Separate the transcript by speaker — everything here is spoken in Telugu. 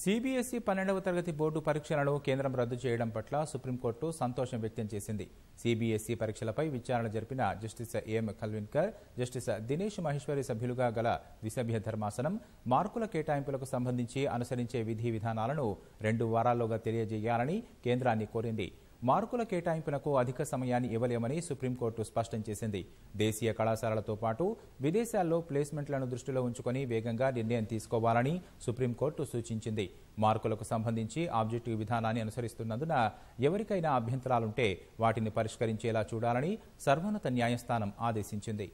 Speaker 1: సిబిఎస్ఈ పన్నెండవ తరగతి బోర్డు పరీక్షలను కేంద్రం రద్దు చేయడం పట్ల సుప్రీంకోర్టు సంతోషం వ్యక్తం చేసింది సిబిఎస్ఈ పరీక్షలపై విచారణ జరిపిన justice A M Khanwilkar justice Dinesh Maheshwari సభ్యులుగా గల ద్విసభ్య ధర్మాసనం మార్కుల కేటాయింపులకు సంబంధించి అనుసరించే విధి విధానాలను రెండు వారాల్లోగా తెలియజేయాలని కేంద్రాన్ని కోరింది మార్కుల కేటాయింపునకు అధిక సమయాన్ని ఇవ్వలేమని సుప్రీంకోర్టు స్పష్టం చేసింది దేశీయ కళాశాలలతో పాటు విదేశాల్లో ప్లేస్మెంట్లను దృష్టిలో ఉంచుకొని వేగంగా నిర్ణయం తీసుకోవాలని సుప్రీంకోర్టు సూచించింది మార్కులకు సంబంధించి ఆబ్జెక్టివ్ విధానాన్ని అనుసరిస్తున్నందున ఎవరికైనా అభ్యంతరాలుంటే వాటిని పరిష్కరించేలా చూడాలని సర్వోన్నత న్యాయస్థానం ఆదేశించింది